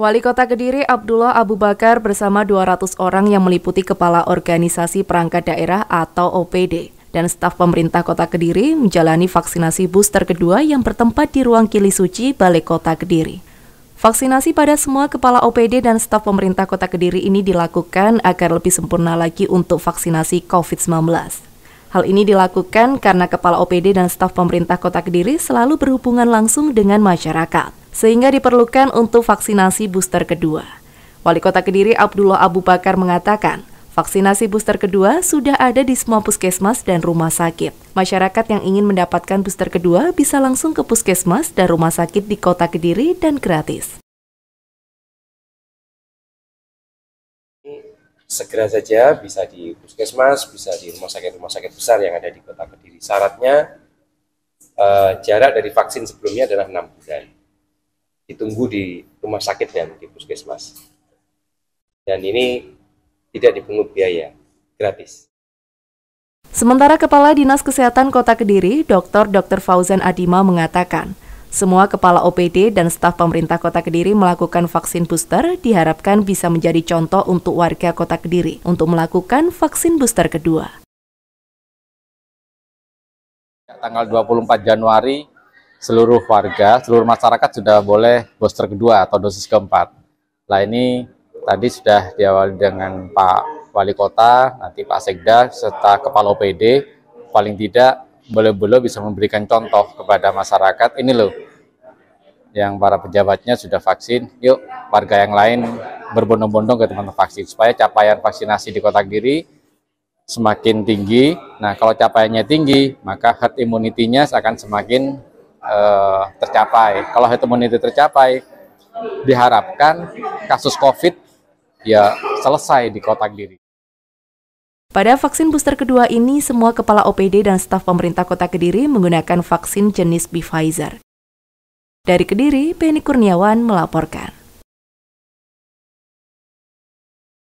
Wali Kota Kediri Abdullah Abu Bakar bersama 200 orang yang meliputi Kepala Organisasi Perangkat Daerah atau OPD dan staf pemerintah Kota Kediri menjalani vaksinasi booster kedua yang bertempat di ruang Kili Suci, Balai Kota Kediri. Vaksinasi pada semua kepala OPD dan staf pemerintah Kota Kediri ini dilakukan agar lebih sempurna lagi untuk vaksinasi COVID-19. Hal ini dilakukan karena kepala OPD dan staf pemerintah Kota Kediri selalu berhubungan langsung dengan masyarakat sehingga diperlukan untuk vaksinasi booster kedua. Wali Kota Kediri Abdullah Abu Bakar mengatakan, vaksinasi booster kedua sudah ada di semua puskesmas dan rumah sakit. Masyarakat yang ingin mendapatkan booster kedua bisa langsung ke puskesmas dan rumah sakit di Kota Kediri dan gratis. Segera saja bisa di puskesmas, bisa di rumah sakit-rumah sakit besar yang ada di Kota Kediri. Syaratnya uh, jarak dari vaksin sebelumnya adalah 6 bulan ditunggu di rumah sakit dan di puskesmas dan ini tidak dipungut biaya gratis Sementara Kepala Dinas Kesehatan Kota Kediri, Dr. Dr. Fauzan Adima mengatakan, semua kepala OPD dan staf pemerintah Kota Kediri melakukan vaksin booster diharapkan bisa menjadi contoh untuk warga Kota Kediri untuk melakukan vaksin booster kedua. Tanggal 24 Januari seluruh warga, seluruh masyarakat sudah boleh booster kedua atau dosis keempat. Nah ini tadi sudah diawali dengan Pak Wali Kota, nanti Pak Sekda, serta Kepala OPD, paling tidak boleh-boleh bisa memberikan contoh kepada masyarakat, ini loh, yang para pejabatnya sudah vaksin, yuk warga yang lain berbondong-bondong ke teman-teman vaksin, supaya capaian vaksinasi di kota Giri semakin tinggi. Nah, kalau capaiannya tinggi, maka herd immunity-nya akan semakin uh, tercapai. Kalau herd immunity tercapai, diharapkan kasus COVID ya selesai di Kota Kediri. Pada vaksin booster kedua ini, semua kepala OPD dan staf pemerintah kota Kediri menggunakan vaksin jenis B Pfizer. Dari Kediri, Beni Kurniawan melaporkan.